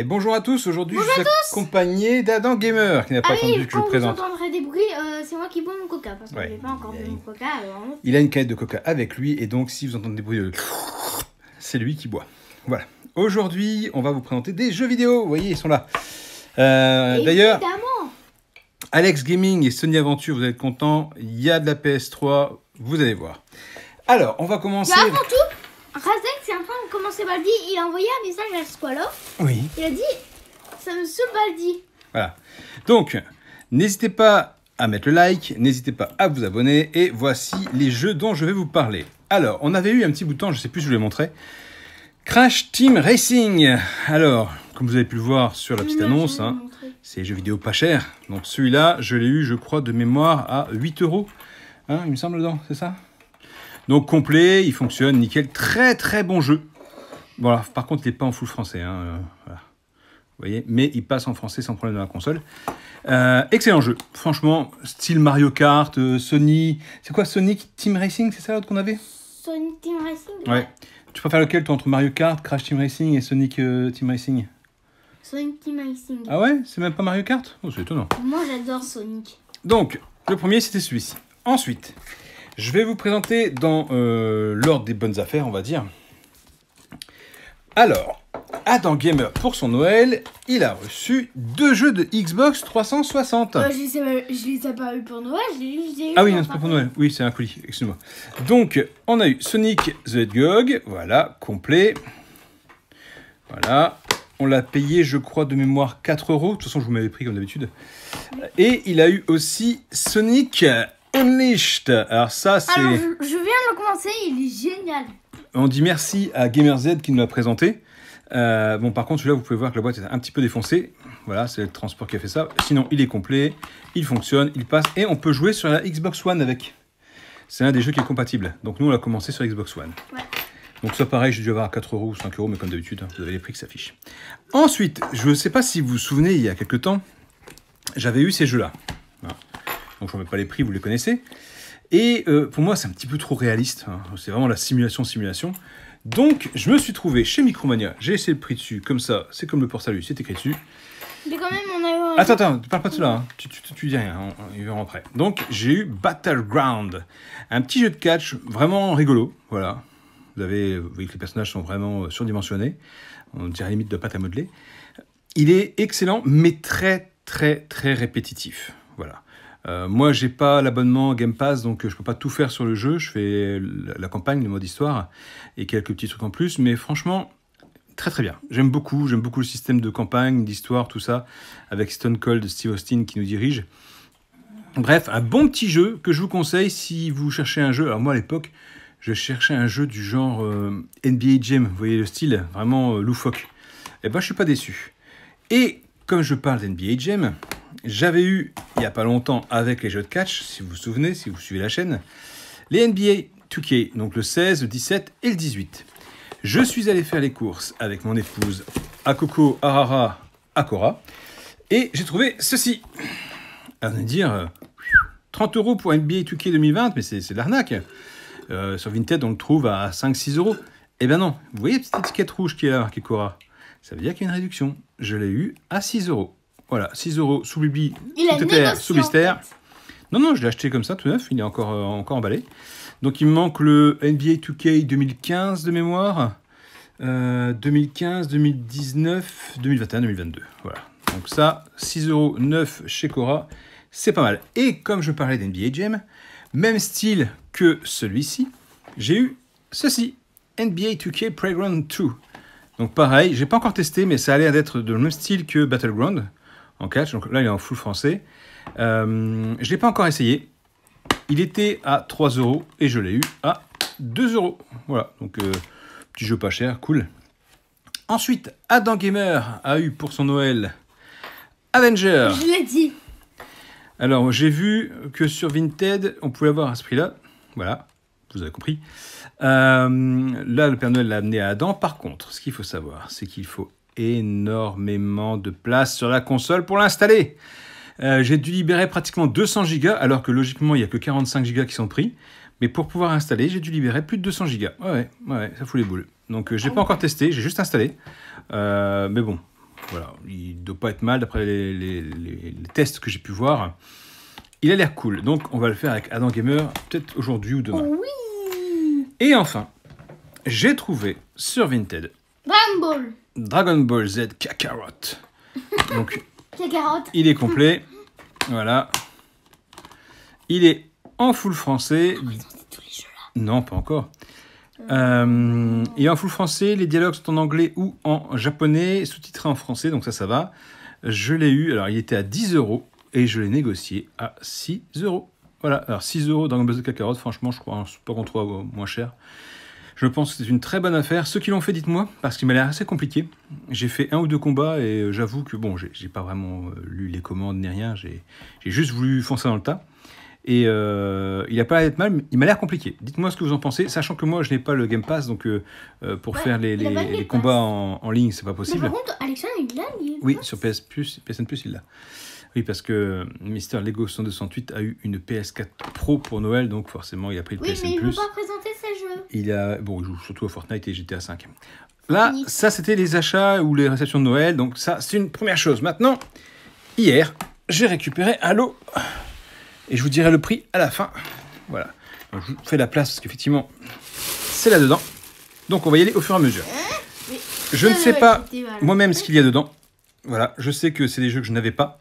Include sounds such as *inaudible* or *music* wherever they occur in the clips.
Et bonjour à tous, aujourd'hui je suis accompagné d'Adam Gamer qui n'a pas entendu attendu que je le présente. Vous entendrez des bruits, euh, c'est moi qui bois mon coca parce que n'ai pas encore bu mon coca Il a une canette de coca avec lui et donc si vous entendez des bruits, euh, c'est lui qui boit. Voilà. Aujourd'hui, on va vous présenter des jeux vidéo. Vous voyez, ils sont là. Euh, d'ailleurs, Alex Gaming et Sony Aventure, vous êtes contents. Il y a de la PS3, vous allez voir. Alors, on va commencer. Mais avant tout, Razex commencer Baldi, il a envoyé un message à Squalor Oui. Il a dit Ça me saoule Baldi. Voilà. Donc, n'hésitez pas à mettre le like, n'hésitez pas à vous abonner. Et voici les jeux dont je vais vous parler. Alors, on avait eu un petit bouton, je sais plus si je vous l'ai montré. Crash Team Racing. Alors, comme vous avez pu le voir sur la petite annonce, C'est hein, c'est jeux vidéo pas cher. Donc celui-là, je l'ai eu, je crois, de mémoire à 8 euros. Hein, il me semble dedans, c'est ça Donc complet, il fonctionne, nickel. Très très bon jeu. Voilà. par contre, il n'est pas en full français. Hein, euh, vous voyez Mais il passe en français sans problème dans la console. Euh, excellent jeu. Franchement, style Mario Kart, euh, Sony. C'est quoi Sonic Team Racing C'est ça l'autre qu'on avait Sonic Team Racing ouais. Tu préfères lequel, toi, entre Mario Kart, Crash Team Racing et Sonic Team Racing Sonic Team Racing. Ah ouais C'est même pas Mario Kart oh, C'est étonnant. Moi, j'adore Sonic. Donc, le premier, c'était celui-ci. Ensuite, je vais vous présenter dans l'ordre des bonnes affaires, on va dire. Alors, Adam Gamer, pour son Noël, il a reçu deux jeux de Xbox 360. Euh, je, sais, je les ai pas eu pour Noël, j'ai les ai eu Ah oui, c'est pas pour Noël. Oui, c'est un colis, excuse-moi. Donc, on a eu Sonic the Hedgehog, voilà, complet. Voilà. On l'a payé, je crois, de mémoire 4 euros. De toute façon, je vous m'avais pris comme d'habitude. Et il a eu aussi Sonic Unleashed. Alors ça, c'est... Alors, je viens de le commencer, il est génial. On dit merci à GamerZ qui nous l'a présenté. Euh, bon, par contre, celui-là, vous pouvez voir que la boîte est un petit peu défoncée. Voilà, c'est le transport qui a fait ça. Sinon, il est complet, il fonctionne, il passe. Et on peut jouer sur la Xbox One avec. C'est un des jeux qui est compatible. Donc, nous, on l'a commencé sur Xbox One. Donc, ça, pareil, j'ai dû avoir 4 euros ou 5 euros, mais comme d'habitude, hein, vous avez les prix qui s'affichent. Ensuite, je ne sais pas si vous vous souvenez, il y a quelques temps, j'avais eu ces jeux-là. Donc, je ne remets pas les prix, vous les connaissez. Et euh, pour moi, c'est un petit peu trop réaliste. Hein. C'est vraiment la simulation-simulation. Donc, je me suis trouvé chez Micromania. J'ai essayé le prix dessus. Comme ça, c'est comme le port salut, c'est écrit dessus. Mais quand même, on a eu... Attends, attends, parle pas de cela. Hein. Tu, tu, tu, dis rien, hein. on, y verra après. Donc, j'ai eu Battleground. Un petit jeu de catch vraiment rigolo. Voilà. Vous avez vous voyez que les personnages sont vraiment euh, surdimensionnés. On dirait limite de pâte à modeler. Il est excellent, mais très, très, très répétitif. Voilà. Euh, moi, j'ai pas l'abonnement Game Pass, donc euh, je peux pas tout faire sur le jeu. Je fais la campagne, le mode histoire et quelques petits trucs en plus. Mais franchement, très très bien. J'aime beaucoup. J'aime beaucoup le système de campagne, d'histoire, tout ça, avec Stone Cold, Steve Austin qui nous dirige. Bref, un bon petit jeu que je vous conseille si vous cherchez un jeu. Alors moi, à l'époque, je cherchais un jeu du genre euh, NBA Jam. Vous voyez le style, vraiment loufoque. Et eh ben, je suis pas déçu. Et comme je parle d'NBA Jam, j'avais eu, il n'y a pas longtemps, avec les jeux de catch, si vous vous souvenez, si vous suivez la chaîne, les NBA 2K, donc le 16, le 17 et le 18. Je suis allé faire les courses avec mon épouse Akoko Arara Akora et j'ai trouvé ceci. À dire, 30 euh, euros pour NBA 2K 2020, mais c'est de l'arnaque. Euh, sur Vinted, on le trouve à 5-6 euros. Eh ben non, vous voyez cette petite étiquette rouge qui est là, marquée Cora Ça veut dire qu'il y a une réduction. Je l'ai eu à 6 euros. Voilà, 6 euros sous Bibli, sous Mystère. Non, non, je l'ai acheté comme ça, tout neuf, il est encore, euh, encore emballé. Donc il me manque le NBA 2K 2015 de mémoire, 2015, 2019, 2021, 2022. Voilà. Donc ça, neuf chez Cora, c'est pas mal. Et comme je parlais d'NBA Jam, même style que celui-ci, j'ai eu ceci, NBA 2K Playground 2. Donc pareil, j'ai pas encore testé, mais ça a l'air d'être le même style que Battleground en catch. Donc là, il est en full français. Euh, je ne l'ai pas encore essayé. Il était à 3 euros et je l'ai eu à 2 euros. Voilà, donc euh, petit jeu pas cher, cool. Ensuite, Adam Gamer a eu pour son Noël Avenger. Je l'ai dit. Alors, j'ai vu que sur Vinted, on pouvait avoir à ce prix-là. Voilà, vous avez compris. Euh, là, le Père Noël l'a amené à Adam. Par contre, ce qu'il faut savoir, c'est qu'il faut énormément de place sur la console pour l'installer. Euh, j'ai dû libérer pratiquement 200 gigas, alors que logiquement il n'y a que 45 gigas qui sont pris. Mais pour pouvoir installer, j'ai dû libérer plus de 200 gigas. Ouais, ouais, ça fout les boules. Donc euh, je n'ai ah pas encore testé, j'ai juste installé. Euh, mais bon, voilà, il doit pas être mal d'après les, tests que j'ai pu voir. Il a l'air cool, donc on va le faire avec Adam Gamer, peut-être aujourd'hui ou demain. Et enfin, j'ai trouvé sur Vinted Dragon Ball. Z Kakarot. Donc, *laughs* il est complet. Voilà. Il est en full français. Non, pas encore. il euh, est en full français, les dialogues sont en anglais ou en japonais, sous-titrés en français, donc ça, ça va. Je l'ai eu, alors il était à 10 euros et je l'ai négocié à 6 euros. Voilà, alors 6 euros dans le Z franchement, je crois, hein, pas qu'on trouve euh, moins cher. Je pense que c'est une très bonne affaire. Ceux qui l'ont fait, dites-moi, parce qu'il m'a l'air assez compliqué. J'ai fait un ou deux combats et euh, j'avoue que bon, j'ai pas vraiment euh, lu les commandes ni rien. J'ai juste voulu foncer dans le tas. Et euh, il a pas l'air d'être mal, mais il m'a l'air compliqué. Dites-moi ce que vous en pensez, sachant que moi je n'ai pas le Game Pass, donc pour faire les, combats en, en, ligne, c'est pas possible. par contre, Alexandre, il l'a. Oui, sur PS Plus, PSN Plus, il l'a. Oui, parce que Mister Lego 128 a eu une PS4 Pro pour Noël, donc forcément il a pris le oui, PS4 mais il veut pas présenter ses jeux. Il a bon, il joue surtout à Fortnite et GTA 5. Là, ça c'était les achats ou les réceptions de Noël, donc ça c'est une première chose. Maintenant, hier, j'ai récupéré Halo et je vous dirai le prix à la fin. Voilà. je vous fais la place parce qu'effectivement, c'est là-dedans. Donc on va y aller au fur et à mesure. Hein je ne sais pas moi-même ce qu'il y a dedans. Voilà, je sais que c'est des jeux que je n'avais pas.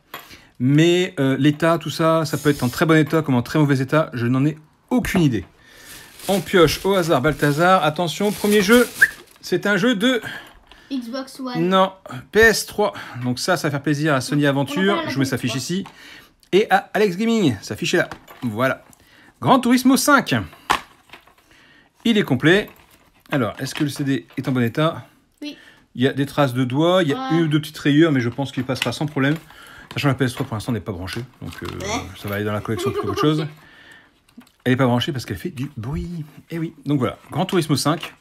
Mais euh, l'état, tout ça, ça peut être en très bon état comme en très mauvais état, je n'en ai aucune idée. On pioche au hasard Balthazar. Attention, premier jeu, c'est un jeu de... Xbox One. Non, PS3. Donc ça, ça va faire plaisir à Sony Aventure. Je mets sa fiche ici. Et à Alex Gaming, sa fiche là. Voilà. Grand Turismo 5. Il est complet. Alors, est-ce que le CD est en bon état Oui. Il y a des traces de doigts, il y a une ou deux petites rayures, mais je pense qu'il passera sans problème la PS3 pour l'instant n'est pas branchée, donc euh, ça va aller dans la collection plutôt qu'autre chose. Elle n'est pas branchée parce qu'elle fait du bruit. Et eh oui, donc voilà, Grand Turismo 5.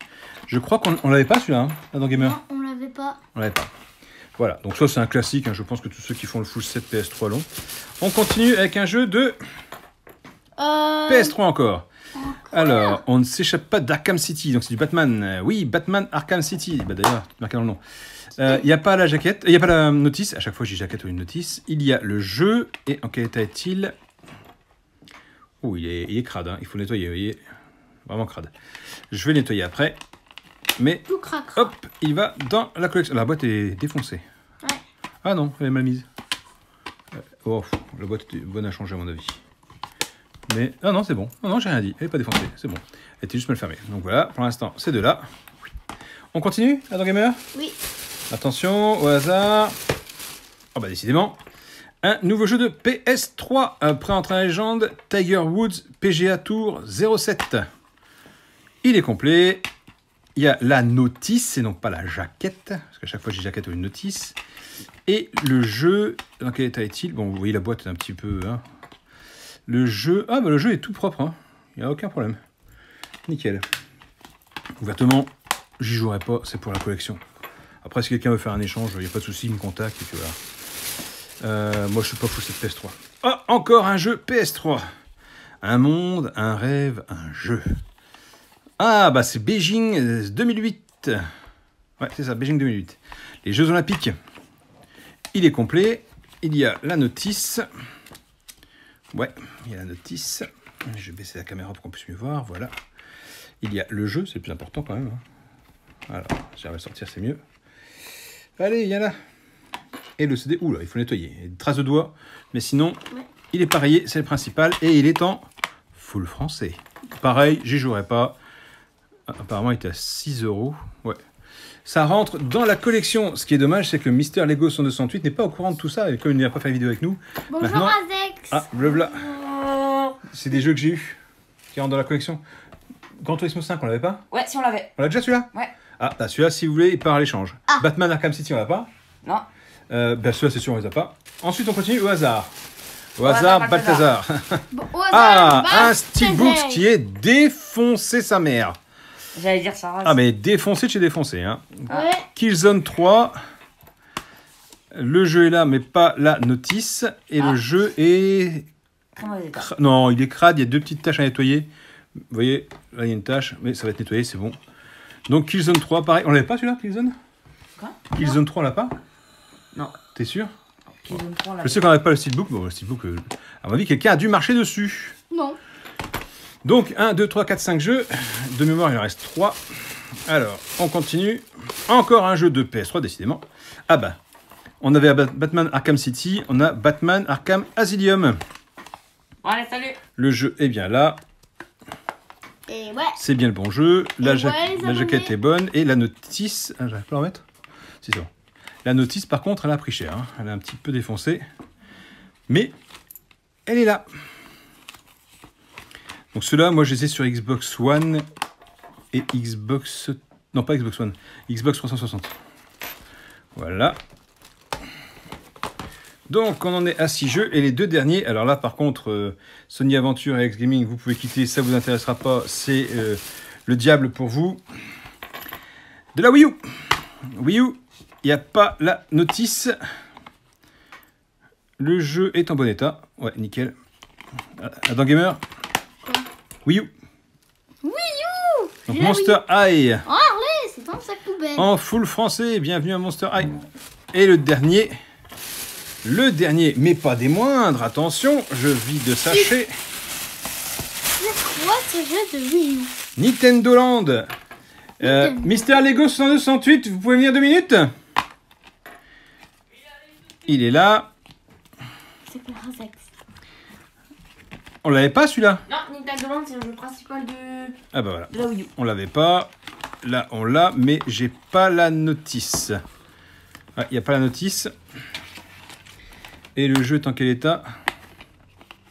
Je crois qu'on l'avait pas celui-là, hein, dans Gamer. on l'avait pas. On l'avait pas. Voilà, donc ça c'est un classique, hein. je pense que tous ceux qui font le full set PS3 long, On continue avec un jeu de euh, PS3 encore. Alors, on ne s'échappe pas d'Arkham City, donc c'est du Batman. Euh, oui, Batman Arkham City. Bah d'ailleurs, marqué dans le nom. Euh, il n'y a pas la jaquette, il euh, n'y a pas la notice. À chaque fois, j'ai jaquette ou une notice. Il y a le jeu. Et en quel état est-il Ouh, il est, il crade. Hein. Il faut nettoyer. Il est vraiment crade. Je vais nettoyer après. Mais hop, il va dans la collection. La boîte est défoncée. Ouais. Ah non, elle est mal mise. Euh, oh, la boîte est bonne à changer, à mon avis. Mais ah non, c'est bon. Non, non, j'ai rien dit. Elle n'est pas défoncée. C'est bon. Elle était juste mal fermée. Donc voilà, pour l'instant, c'est de là. On continue, Adam Gamer Oui. Attention, au hasard. Oh bah décidément. Un nouveau jeu de PS3, Prêt pré-entrée légende, Tiger Woods PGA Tour 07. Il est complet. Il y a la notice et non pas la jaquette, parce qu'à chaque fois j'ai jaquette ou une notice. Et le jeu, dans quel état est-il Bon, vous voyez la boîte est un petit peu. Hein. Le jeu, ah bah le jeu est tout propre, hein. il n'y a aucun problème. Nickel. Ouvertement, j'y jouerai pas, c'est pour la collection. Après, si quelqu'un veut faire un échange, il n'y a pas de souci, il me contacte euh, moi, je suis pas fou cette PS3. Ah, oh, encore un jeu PS3. Un monde, un rêve, un jeu. Ah, bah c'est Beijing 2008. Euh, ouais, c'est ça, Beijing 2008. Les Jeux Olympiques. Il est complet. Il y a la notice. Ouais, il y a la notice. Je vais baisser la caméra pour qu'on puisse mieux voir. Voilà. Il y a le jeu, c'est le plus important quand même. Hein. Voilà, j'arrive à sortir, c'est mieux. Allez, en là. Et le CD, oula, il faut nettoyer. Il traces de doigts, mais sinon, il est pareil. c'est le principal. Et il est en full français. Pareil, j'y jouerai pas. Ah, apparemment, il était à 6 euros. Ouais. Ça rentre dans la collection. Ce qui est dommage, c'est que Mister Lego 168 n'est pas au courant de tout ça. Et comme il n'a pas fait la vidéo avec nous. Bonjour, maintenant... Ah, blabla. C'est des jeux que j'ai eu qui rentrent dans la collection. Grand Turismo 5, on l'avait pas Ouais, si on l'avait. On l'a déjà celui-là Ouais. Ah, celui-là, si vous voulez, il part à l'échange. Ah. Batman Arkham City, on l'a pas Non. Euh, bah celui-là, c'est sûr, on les a pas. Ensuite, on continue au hasard. Au, hasard, Balthazar. hasard, ah, un Steelbook qui est défoncé sa mère. dire ça. Ah, mais défoncé de chez défoncé. Hein. Ah. Killzone 3. Le jeu est là, mais pas la notice. Et le ah. jeu est. Non, il est crade, il y a deux petites tâches à nettoyer. Vous voyez, là, il y a une tâche mais ça va être nettoyé, c'est bon. Donc Killzone 3, pareil. On l'avait pas celui-là, Killzone Quoi Killzone 3, on l'a pas Non. T'es sûr Killzone 3, on Je sais qu'on n'avait pas le steelbook, mais bon, le steelbook, euh, à mon avis, quelqu'un a dû marcher dessus. Non. Donc 1, 2, 3, 4, 5 jeux. De mémoire, il en reste 3. Alors, on continue. Encore un jeu de PS3, décidément. Ah bah, on avait Batman Arkham City, on a Batman Arkham Asylum. Allez, salut Le jeu est bien là. C'est bien le bon jeu. La, jaquette est bonne. Et la notice. Ah, pas c'est ça. La notice, par contre, elle a pris cher. Hein. Elle est un petit peu défoncé. Mais elle est là. Donc cela, moi, je les sur Xbox One et Xbox... Non, pas Xbox One. Xbox 360. Voilà. Donc on en est à 6 jeux et les deux derniers, alors là par contre euh, Sony Aventure et X Gaming vous pouvez quitter, ça vous intéressera pas, c'est euh, le diable pour vous. De la Wii U Wii U, il n'y a pas la notice. Le jeu est en bon état. Ouais, nickel. Euh, Adam Gamer Quoi Wii U Wii U Monster High Oh, c'est dans sa poubelle En full français, bienvenue à Monster High Et le dernier le dernier, mais pas des moindres, attention, je vis de sachet. crois ce jeu de Wii U Nintendo Land euh, Mister Lego 6208. vous pouvez venir deux minutes Il est là. On l'avait pas celui-là Non, Nintendo Land, c'est le principal de, ah bah voilà. la Wii On l'avait pas. Là, on l'a, mais j'ai pas la notice. Il n'y a pas la notice. Et le jeu est en quel état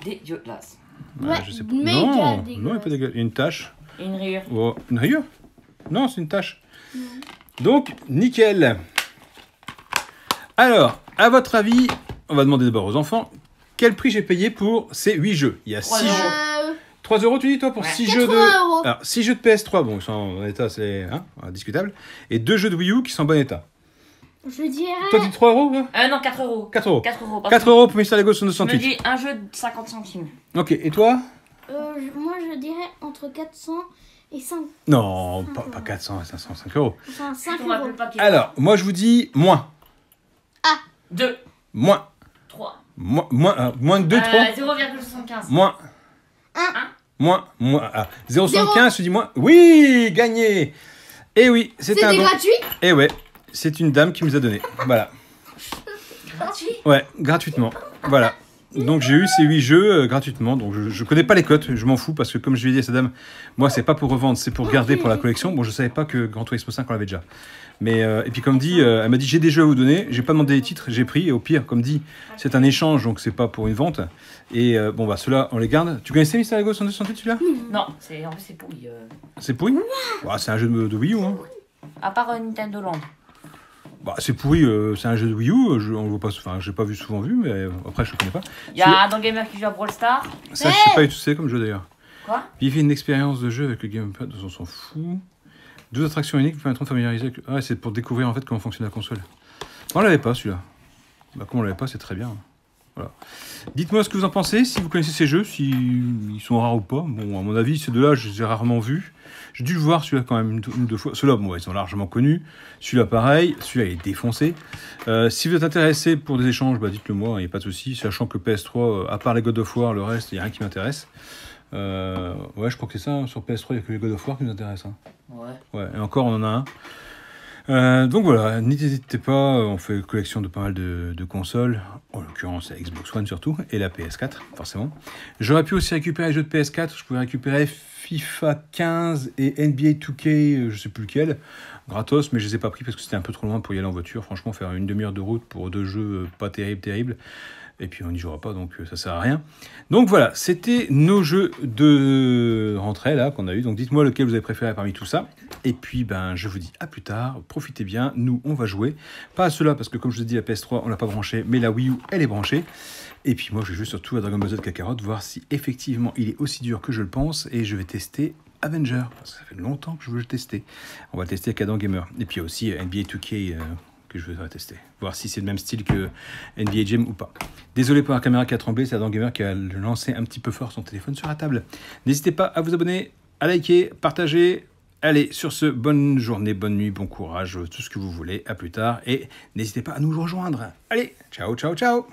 Dégueulasse. Ouais, je Méga non, non, il a pas dégueulasse. une tache. une rayure. Oh, une rayure Non, c'est une tache. Donc, nickel. Alors, à votre avis, on va demander d'abord aux enfants quel prix j'ai payé pour ces 8 jeux. Il y a 6 jeux. 3 euros, tu dis, toi, pour 6 jeux de. Euros. Alors, 6 jeux de PS3, bon, ils sont en état, c'est hein, discutable. Et 2 jeux de Wii U qui sont en bon état. Je dirais. Toi, tu dis 3 euros hein Euh, non, 4 euros. 4 euros. 4 euros. 4 euros pour Mister Lego sur 208. Je me dis un jeu de 50 centimes. Ok, et toi Euh, moi, je dirais entre 400 et 5, Non, pas, pas 400, 500, 5 euros. enfin, 5 euros. Alors, moi, je vous dis moins. 2, ah. Moins. 3. Moins, moins, euh, moins de 2, 3. 0,75. Moins. 1. Moins. Moins. Ah, 0,75, je dis moins. Oui, gagné. Et eh oui, c'est un C'était gratuit Eh ouais, c'est une dame qui nous a donné. Voilà. Gratuit Ouais, gratuitement. Voilà. Donc j'ai eu ces 8 jeux euh, gratuitement. Donc je, ne connais pas les cotes, je m'en fous parce que comme je lui ai dit à cette dame, moi c'est pas pour revendre, c'est pour garder pour la collection. Bon, je savais pas que Grand Toy 5 on l'avait déjà. Mais euh, et puis comme dit, euh, elle m'a dit j'ai des jeux à vous donner, j'ai pas demandé les titres, j'ai pris et au pire comme dit, c'est un échange donc c'est pas pour une vente. Et bon bah ceux-là on les garde. Tu connaissais Mister Lego son celui-là Non, c'est en fait c'est pouille. C'est pouille ouais, bah, C'est un jeu de, Wii U hein. À part Nintendo Land. Bah, c'est pourri, euh, c'est un jeu de Wii U, je, on le pas, enfin, j'ai pas vu souvent vu, mais euh, après je le connais pas. Il y a un Gamer qui joue à Brawl Stars. Ça, je sais pas du tout c'est comme jeu d'ailleurs. Quoi fait une expérience de jeu avec le gamepad, on s'en fout. Deux attractions uniques permettront de familiariser avec. Ah, c'est pour découvrir en fait comment fonctionne la console. On l'avait pas celui-là. Bah, comme on l'avait pas, c'est très bien. Dites-moi ce que vous en pensez, si vous connaissez ces jeux, si ils sont rares ou pas. Bon, à mon avis, ces deux-là, je les ai rarement vus. J'ai dû le voir celui-là quand même une, deux fois. celui là ils sont largement connus. Celui-là, pareil. Celui-là, il est défoncé. Euh, si vous êtes intéressé pour des échanges, bah, dites-le moi, il hein, n'y a pas de souci. Sachant que PS3, euh, à part les God of War, le reste, il n'y a rien qui m'intéresse. Euh, ouais, je crois que c'est ça. Hein, sur PS3, il n'y a que les God of War qui nous intéressent. Hein. Ouais. Ouais, et encore, on en a un. Euh, donc voilà, n'hésitez pas, euh, on fait collection de pas mal de, consoles, en l'occurrence la Xbox One surtout, et la PS4, forcément. J'aurais pu aussi récupérer les jeux de PS4, je pouvais récupérer FIFA 15 et NBA 2K, euh, je sais plus lequel, gratos, mais je les ai pas pris parce que c'était un peu trop loin pour y aller en voiture. Franchement, faire une demi-heure de route pour deux jeux euh, pas terrible, terribles, Et puis on n'y jouera pas, donc euh, ça sert à rien. Donc voilà, c'était nos jeux de rentrée là qu'on a eu. Donc dites-moi lequel vous avez préféré parmi tout ça. Et puis ben je vous dis à plus tard. Profitez bien. Nous on va jouer. Pas à cela parce que comme je vous ai dit la PS3 on l'a pas branchée, mais la Wii U elle est branchée. Et puis moi, je vais juste surtout à Dragon Ball Z Kakarot, voir si effectivement il est aussi dur que je le pense, et je vais tester Avenger, parce que ça fait longtemps que je veux le tester. On va tester Cadence Gamer. Et puis aussi euh, NBA 2K. Euh, que je voudrais tester, voir si c'est le même style que NBA Jam ou pas. Désolé pour la caméra qui a tremblé, c'est Cadence Gamer qui a lancé un petit peu fort son téléphone sur la table. N'hésitez pas à vous abonner, à liker, partager. Allez, sur ce, bonne journée, bonne nuit, bon courage, tout ce que vous voulez. À plus tard et n'hésitez pas à nous rejoindre. Allez, ciao, ciao, ciao